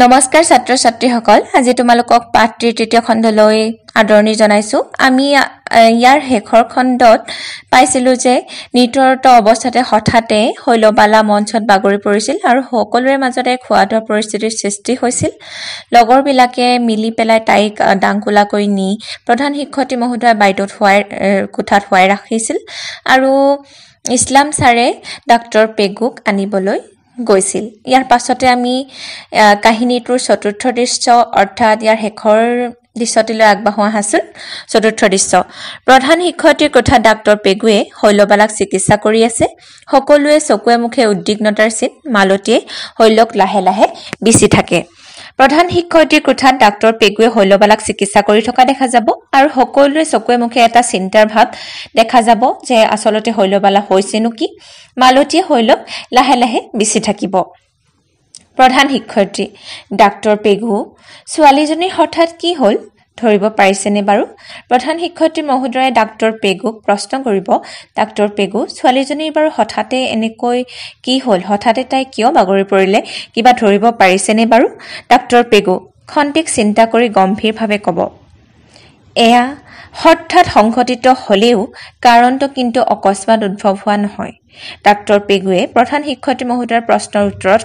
নমস্কাৰ ছাত্ৰ ছাত্ৰীসকল আজি তোমালোকক পাঠটিৰ তৃতীয় খণ্ডলৈ আদৰণি জনাইছোঁ আমি ইয়াৰ শেষৰ খণ্ডত পাইছিলোঁ যে নৃত্যৰত অৱস্থাতে হঠাতে শৈলবালা মঞ্চত বাগৰি পৰিছিল আৰু সকলোৰে মাজতে খোৱা ধোৱা পৰিস্থিতিৰ সৃষ্টি হৈছিল লগৰবিলাকে মিলি পেলাই তাইক ডাংকোলাকৈ নি প্ৰধান শিক্ষয়িত্ৰী মহোদয়া বাইদেউত শুৱাই কোঠাত শুৱাই ৰাখিছিল আৰু ইছলাম ছাৰে ডাক্তৰ পেগুক আনিবলৈ গৈছিল ইয়াৰ পাছতে আমি কাহিনীটোৰ চতুৰ্থ দৃশ্য অৰ্থাৎ ইয়াৰ শেষৰ দৃশ্যটিলৈ আগবঢ়োৱা আহাচোন চতুৰ্থ দৃশ্য প্ৰধান শিক্ষয়িত্ৰীৰ কথা ডাক্তৰ পেগুৱে শৈলবালাক চিকিৎসা কৰি আছে সকলোৱে চকুৱে মুখে উদ্বিগ্নতাৰ চিন মালতীয়ে শৈলক লাহে লাহে বিচি থাকে প্ৰধান শিক্ষয়িত্ৰীৰ কোঠাত ডাক্তৰ পেগুৱে শৈলবালাক চিকিৎসা কৰি থকা দেখা যাব আৰু সকলোৱে চকুৱে মুখে এটা চিন্তাৰ ভাৱ দেখা যাব যে আচলতে শৈলবালা হৈছে নেকি মালতীয়ে শৈলক লাহে লাহে বিচি থাকিব প্ৰধান শিক্ষয়িত্ৰী ডাক্তৰ পেগু ছোৱালীজনীৰ হঠাৎ কি হ'ল ধৰিব পাৰিছেনে বাৰু প্ৰধান শিক্ষয়িত্ৰী মহোদয়ে ডাক্তৰ পেগুক প্ৰশ্ন কৰিব ডাক্তৰ পেগু ছোৱালীজনীৰ বাৰু হঠাতে এনেকৈ কি হ'ল হঠাতে তাই কিয় বাগৰি পৰিলে কিবা ধৰিব পাৰিছেনে বাৰু ডাক্তৰ পেগু খন্তিক চিন্তা কৰি গম্ভীৰভাৱে ক'ব এয়া হঠাৎ সংঘটিত হলেও কাৰণটো কিন্তু অকস্মাত উদ্ভৱ হোৱা নহয় ডাক্তৰ পেগুৱে প্ৰধান শিক্ষয়িত্ৰী মহোদয়ৰ প্ৰশ্নৰ উত্তৰত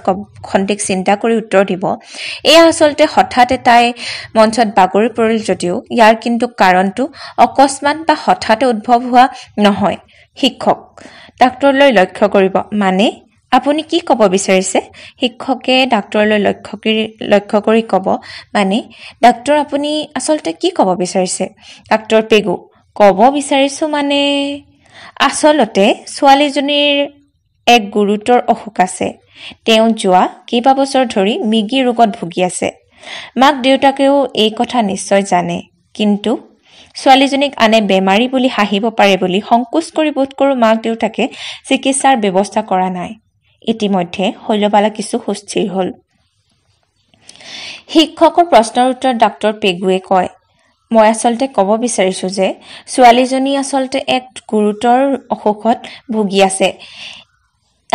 খন্তেক চিন্তা কৰি উত্তৰ দিব এয়া আচলতে হঠাতে তাই মঞ্চত বাগৰি পৰিল যদিও ইয়াৰ কিন্তু কাৰণটো অকস্মাত বা হঠাতে উদ্ভৱ হোৱা নহয় শিক্ষক ডাক্তৰলৈ লক্ষ্য কৰিব মানে আপুনি কি ক'ব বিচাৰিছে শিক্ষকে ডাক্তৰলৈ লক্ষ্য কৰি লক্ষ্য কৰি ক'ব মানে ডাক্তৰ আপুনি আচলতে কি ক'ব বিচাৰিছে ডাক্তৰ পেগু ক'ব বিচাৰিছোঁ মানে আচলতে ছোৱালীজনীৰ এক গুৰুতৰ অসুখ আছে তেওঁ যোৱা কেইবাবছৰ ধৰি মিগি ৰোগত ভুগি আছে মাক দেউতাকেও এই কথা নিশ্চয় জানে কিন্তু ছোৱালীজনীক আনে বেমাৰী বুলি হাঁহিব পাৰে বুলি সংকোচ কৰি বোধ কৰোঁ মাক দেউতাকে চিকিৎসাৰ ব্যৱস্থা কৰা নাই ইতিমধ্যে শৈলবালা কিছু সুস্থিৰ হ'ল শিক্ষকৰ প্ৰশ্নৰ উত্তৰত ডাক্তৰ পেগুৱে কয় মই আচলতে ক'ব বিচাৰিছোঁ যে ছোৱালীজনী আচলতে এক গুৰুতৰ অসুখত ভুগি আছে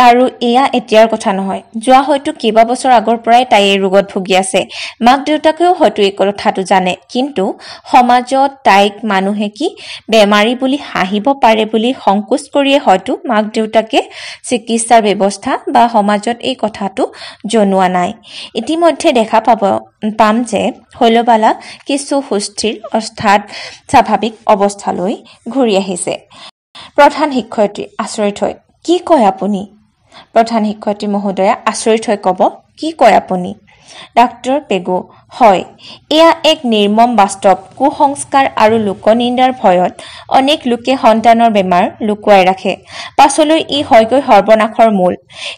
আৰু এয়া এতিয়াৰ কথা নহয় যোৱা হয়তো কেইবাবছৰ আগৰ পৰাই তাই এই ৰোগত ভুগি আছে মাক দেউতাকেও হয়তো এই কথাটো জানে কিন্তু সমাজত তাইক মানুহে কি বেমাৰী বুলি হাঁহিব পাৰে বুলি সংকোচ কৰিয়ে হয়তো মাক দেউতাকে চিকিৎসাৰ ব্যৱস্থা বা সমাজত এই কথাটো জনোৱা নাই ইতিমধ্যে দেখা পাব পাম যে শৈলবালা কিছু সুস্থিৰ অৰ্থাৎ স্বাভাৱিক অৱস্থালৈ ঘূৰি আহিছে প্ৰধান শিক্ষয়িত্ৰী আচৰিত হৈ কি কয় আপুনি প্ৰধান শিক্ষয়িত্ৰী মহোদয়া আচৰিত হৈ ক'ব কি কয় আপুনি ডাক্তৰ পেগু হয় এয়া এক নিৰ্মম বাস্তৱ কুসংস্কাৰ আৰু লোকনিন্দাৰ ভয়ত অনেক লোকে সন্তানৰ বেমাৰ লুকুৱাই ৰাখে পাছলৈ ই হয়গৈ সৰ্বনাশৰ মূল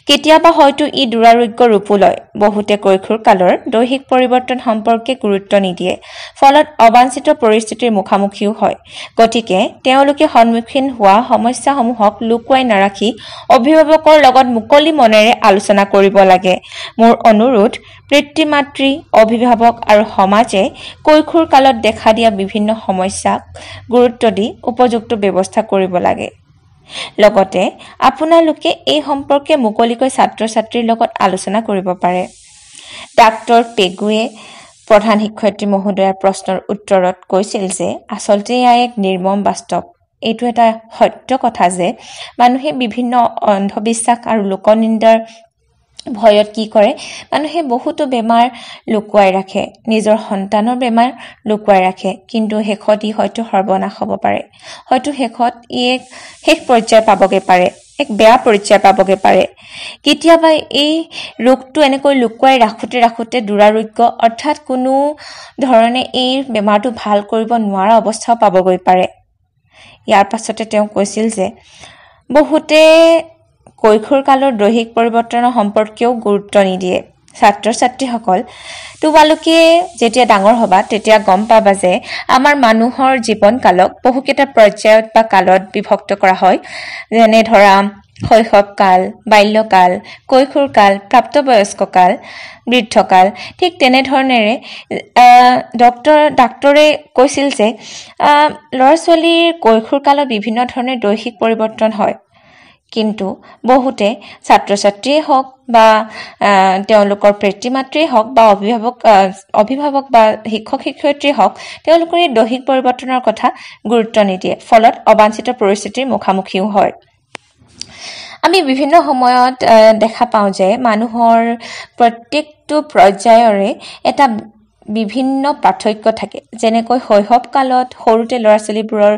কেতিয়াবা হয়তো ই দুৰাৰোগ্য ৰূপো লয় বহুতে কৈশোৰ কালৰ দৈহিক পৰিৱৰ্তন সম্পৰ্কে গুৰুত্ব নিদিয়ে ফলত অবাঞ্চিত পৰিস্থিতিৰ মুখামুখিও হয় গতিকে তেওঁলোকে সন্মুখীন হোৱা সমস্যাসমূহক লুকুৱাই নাৰাখি অভিভাৱকৰ লগত মুকলি মনেৰে আলোচনা কৰিব লাগে মোৰ অনুৰোধ পিতৃ মাতৃ অভিভাৱক আৰু সমাজে কৈশোৰ কালত দেখা দিয়া বিভিন্ন সমস্যাক গুৰুত্ব দি উপযুক্ত ব্যৱস্থা কৰিব লাগে লগতে আপোনালোকে এই সম্পৰ্কে মুকলিকৈ ছাত্ৰ ছাত্ৰীৰ লগত আলোচনা কৰিব পাৰে ডাক্তৰ পেগুৱে প্ৰধান শিক্ষয়িত্ৰী মহোদয়াৰ প্ৰশ্নৰ উত্তৰত কৈছিল যে আচলতে এয়া এক নিৰ্মম বাস্তৱ এইটো এটা সত্য কথা যে মানুহে বিভিন্ন অন্ধবিশ্বাস আৰু লোকনিন্দাৰ ভয়ত কি কৰে মানুহে বহুতো বেমাৰ লুকুৱাই ৰাখে নিজৰ সন্তানৰ বেমাৰ লুকুৱাই ৰাখে কিন্তু শেষত ই হয়তো সৰ্বনাশ হ'ব পাৰে হয়তো শেষত ই এক শেষ পৰ্যায় পাবগৈ পাৰে এক বেয়া পৰ্যায় পাবগৈ পাৰে কেতিয়াবা এই ৰোগটো এনেকৈ লুকুৱাই ৰাখোঁতে ৰাখোঁতে দুৰাৰোগ্য অৰ্থাৎ কোনো ধৰণে এই বেমাৰটো ভাল কৰিব নোৱাৰা অৱস্থাও পাবগৈ পাৰে ইয়াৰ পাছতে তেওঁ কৈছিল যে বহুতে কৈশোৰ কালৰ দৈহিক পৰিৱৰ্তনৰ সম্পৰ্কেও গুৰুত্ব নিদিয়ে ছাত্ৰ ছাত্ৰীসকল তোমালোকে যেতিয়া ডাঙৰ হ'বা তেতিয়া গম পাবা যে আমাৰ মানুহৰ জীৱনকালক বহুকেইটা পৰ্যায়ত বা কালত বিভক্ত কৰা হয় যেনে ধৰা শৈশৱকাল বাল্যকাল কৈশোৰকাল কাল বৃদ্ধকাল ঠিক তেনেধৰণেৰে ডক্তৰ ডাক্তৰে কৈছিল যে ল'ৰা ছোৱালীৰ কৈশোৰকালত বিভিন্ন ধৰণে দৈহিক পৰিৱৰ্তন হয় কিন্তু বহুতে ছাত্ৰ ছাত্ৰীয়ে হওক বা তেওঁলোকৰ পিতৃ মাতৃয়ে হওক বা অভিভাৱক অভিভাৱক বা শিক্ষক শিক্ষয়িত্ৰীয়ে হওক তেওঁলোকৰ এই দৈহিক পৰিৱৰ্তনৰ কথা গুৰুত্ব নিদিয়ে ফলত অবাঞ্চিত পৰিস্থিতিৰ মুখামুখিও হয় আমি বিভিন্ন সময়ত দেখা পাওঁ যে মানুহৰ প্ৰত্যেকটো পৰ্যায়ৰে এটা বিভিন্ন পাৰ্থক্য থাকে যেনেকৈ শৈশৱকালত সৰুতে ল'ৰা ছোৱালীবোৰৰ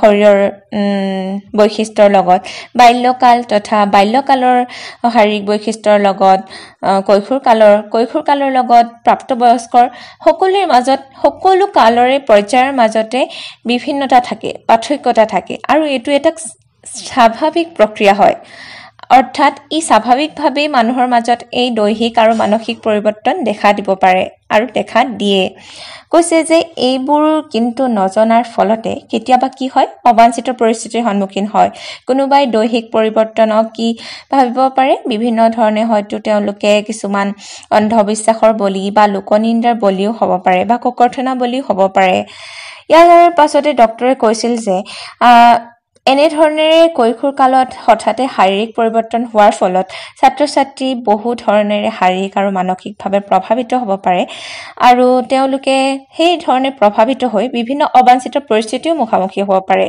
শৰীৰৰ বৈশিষ্ট্যৰ লগত বাল্যকাল তথা বাল্যকালৰ শাৰীৰিক বৈশিষ্ট্যৰ লগত কৈশোৰকালৰ কৈশোৰকালৰ লগত প্ৰাপ্তবয়স্কৰ সকলোৰে মাজত সকলো কালৰে পৰ্যায়ৰ মাজতে বিভিন্নতা থাকে পাৰ্থক্যতা থাকে আৰু এইটো এটা স্বাভাৱিক প্ৰক্ৰিয়া হয় অৰ্থাৎ ই স্বাভাৱিকভাৱেই মানুহৰ মাজত এই দৈহিক আৰু মানসিক পৰিৱৰ্তন দেখা দিব পাৰে আৰু দেখা দিয়ে কৈছে যে এইবোৰ কিন্তু নজনাৰ ফলতে কেতিয়াবা কি হয় অবাঞ্চিত পৰিস্থিতিৰ সন্মুখীন হয় কোনোবাই দৈহিক পৰিৱৰ্তনক কি ভাবিব পাৰে বিভিন্ন ধৰণে হয়তো তেওঁলোকে কিছুমান অন্ধবিশ্বাসৰ বলি বা লোকনিন্দাৰ বলিও হ'ব পাৰে বা কুকৰ্থনা বলিও হ'ব পাৰে ইয়াৰ পাছতে ডক্টৰে কৈছিল যে এনেধৰণেৰে কৈশোৰ কালত হঠাতে শাৰীৰিক পৰিৱৰ্তন হোৱাৰ ফলত ছাত্ৰ ছাত্ৰী বহু ধৰণেৰে শাৰীৰিক আৰু মানসিকভাৱে প্ৰভাৱিত হ'ব পাৰে আৰু তেওঁলোকে সেই ধৰণে প্ৰভাৱিত হৈ বিভিন্ন অবাঞ্চিত পৰিস্থিতিও মুখামুখি হ'ব পাৰে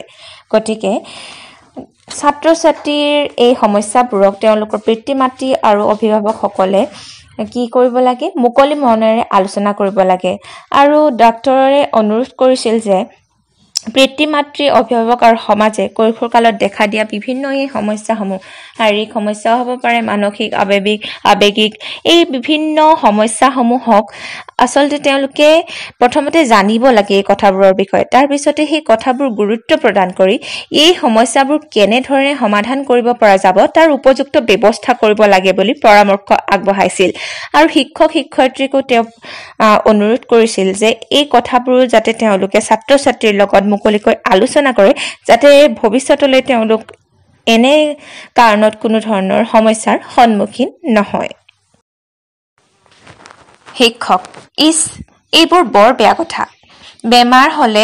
গতিকে ছাত্ৰ ছাত্ৰীৰ এই সমস্যাবোৰক তেওঁলোকৰ পিতৃ মাতৃ আৰু অভিভাৱকসকলে কি কৰিব লাগে মুকলি মনেৰে আলোচনা কৰিব লাগে আৰু ডাক্তৰে অনুৰোধ কৰিছিল যে পিতৃ মাতৃ অভিভাৱক আৰু সমাজে কৈশোৰকালত দেখা দিয়া বিভিন্ন এই সমস্যাসমূহ শাৰীৰিক সমস্যাও হ'ব পাৰে মানসিক আৱেগিক আৱেগিক এই বিভিন্ন সমস্যাসমূহক আচলতে তেওঁলোকে প্ৰথমতে জানিব লাগে এই কথাবোৰৰ বিষয়ে তাৰপিছতে সেই কথাবোৰ গুৰুত্ব প্ৰদান কৰি এই সমস্যাবোৰ কেনেধৰণে সমাধান কৰিব পৰা যাব তাৰ উপযুক্ত ব্যৱস্থা কৰিব লাগে বুলি পৰামৰ্শ আগবঢ়াইছিল আৰু শিক্ষক শিক্ষয়িত্ৰীকো তেওঁ অনুৰোধ কৰিছিল যে এই কথাবোৰ যাতে তেওঁলোকে ছাত্ৰ ছাত্ৰীৰ লগত মুকলিকৈ আলোচনা কৰে যাতে ভৱিষ্যতলৈ তেওঁলোক এনে কাৰণত কোনো ধৰণৰ সমস্যাৰ সন্মুখীন নহয় শিক্ষক ইছ এইবোৰ বৰ বেয়া কথা বেমাৰ হ'লে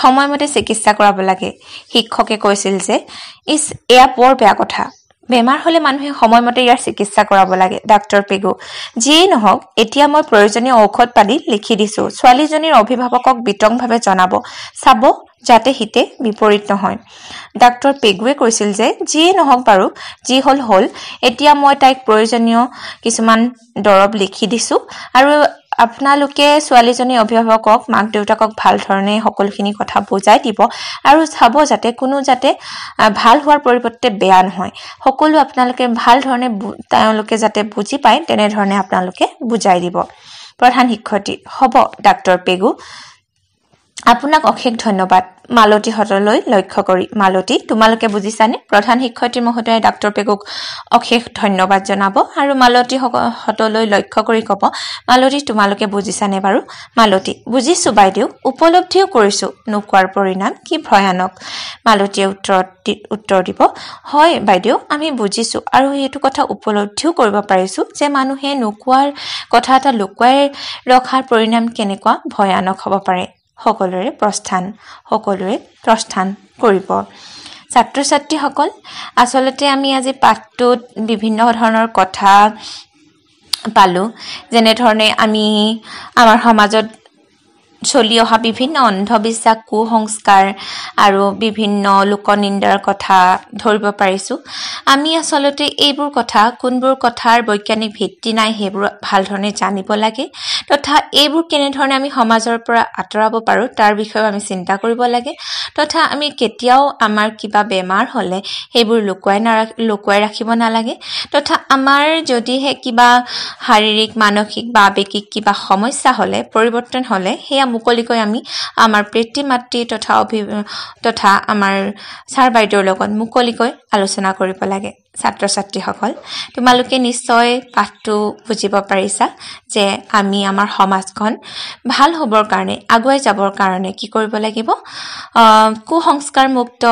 সময়মতে চিকিৎসা কৰাব লাগে শিক্ষকে কৈছিল যে ইচ এয়া বৰ বেয়া কথা বেমাৰ হ'লে মানুহে সময়মতে ইয়াৰ চিকিৎসা কৰাব লাগে ডাক্তৰ পেগু যিয়েই নহওক এতিয়া মই প্ৰয়োজনীয় ঔষধ পাতি লিখি দিছোঁ ছোৱালীজনীৰ অভিভাৱকক বিতংভাৱে জনাব চাব যাতে হিতে বিপৰীত নহয় ডাক্তৰ পেগুৱে কৈছিল যে যিয়ে নহওক বাৰু যি হ'ল হ'ল এতিয়া মই তাইক প্ৰয়োজনীয় কিছুমান দৰৱ লিখি দিছোঁ আৰু আপোনালোকে ছোৱালীজনী অভিভাৱকক মাক দেউতাকক ভাল ধৰণে সকলোখিনি কথা বুজাই দিব আৰু চাব যাতে কোনো যাতে ভাল হোৱাৰ পৰিৱৰ্তে বেয়া নহয় সকলো আপোনালোকে ভাল ধৰণে তেওঁলোকে যাতে বুজি পায় তেনেধৰণে আপোনালোকে বুজাই দিব প্ৰধান শিক্ষয়িত্ৰী হ'ব ডাক্তৰ পেগু আপোনাক অশেষ ধন্যবাদ মালতীহঁতলৈ লক্ষ্য কৰি মালতী তোমালোকে বুজিছানে প্ৰধান শিক্ষয়িত্ৰী মহোদয়ে ডাক্তৰ পেগুক অশেষ ধন্যবাদ জনাব আৰু মালতীসকলহঁতলৈ লক্ষ্য কৰি ক'ব মালতী তোমালোকে বুজিছানে বাৰু মালতী বুজিছোঁ বাইদেউ উপলব্ধিও কৰিছোঁ নোকোৱাৰ পৰিণাম কি ভয়ানক মালতীয়ে উত্তৰত উত্তৰ দিব হয় বাইদেউ আমি বুজিছোঁ আৰু সেইটো কথা উপলব্ধিও কৰিব পাৰিছোঁ যে মানুহে নোকোৱাৰ কথা এটা লুকুৱাই ৰখাৰ পৰিণাম কেনেকুৱা ভয়ানক হ'ব পাৰে সকলোৰে প্ৰস্থান সকলোৰে প্ৰস্থান কৰিব ছাত্ৰ ছাত্ৰীসকল আচলতে আমি আজি পাঠটোত বিভিন্ন ধৰণৰ কথা পালোঁ যেনেধৰণে আমি আমাৰ সমাজত চলি অহা বিভিন্ন অন্ধবিশ্বাস কু সংস্কাৰ আৰু বিভিন্ন লোকনিন্দাৰ কথা ধৰিব পাৰিছোঁ আমি আচলতে এইবোৰ কথা কোনবোৰ কথাৰ বৈজ্ঞানিক ভিত্তি নাই সেইবোৰ ভাল ধৰণে জানিব লাগে তথা এইবোৰ কেনেধৰণে আমি সমাজৰ পৰা আঁতৰাব পাৰোঁ তাৰ বিষয়েও আমি চিন্তা কৰিব লাগে তথা আমি কেতিয়াও আমাৰ কিবা বেমাৰ হ'লে সেইবোৰ লুকুৱাই নাৰা লুকুৱাই ৰাখিব নালাগে তথা আমাৰ যদিহে কিবা শাৰীৰিক মানসিক বা আৱেগিক কিবা সমস্যা হ'লে পৰিৱৰ্তন হ'লে সেয়া পৰা মুকলিকৈ আমি আমাৰ পিতৃ মাতৃ তথা অভি তথা আমাৰ ছাৰ বাইদেউৰ লগত মুকলিকৈ আলোচনা কৰিব লাগে ছাত্ৰ ছাত্ৰীসকল তোমালোকে নিশ্চয় পাঠটো বুজিব পাৰিছা যে আমি আমাৰ সমাজখন ভাল হ'বৰ কাৰণে আগুৱাই যাবৰ কাৰণে কি কৰিব লাগিব কু সংস্কাৰমুক্ত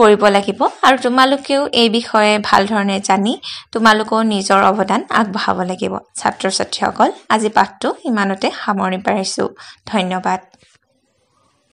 কৰিব লাগিব আৰু তোমালোকেও এই বিষয়ে ভাল ধৰণে জানি তোমালোকেও নিজৰ অৱদান আগবঢ়াব লাগিব ছাত্ৰ ছাত্ৰীসকল আজি পাঠটো ইমানতে সামৰণি পাৰিছোঁ ধন্যবাদ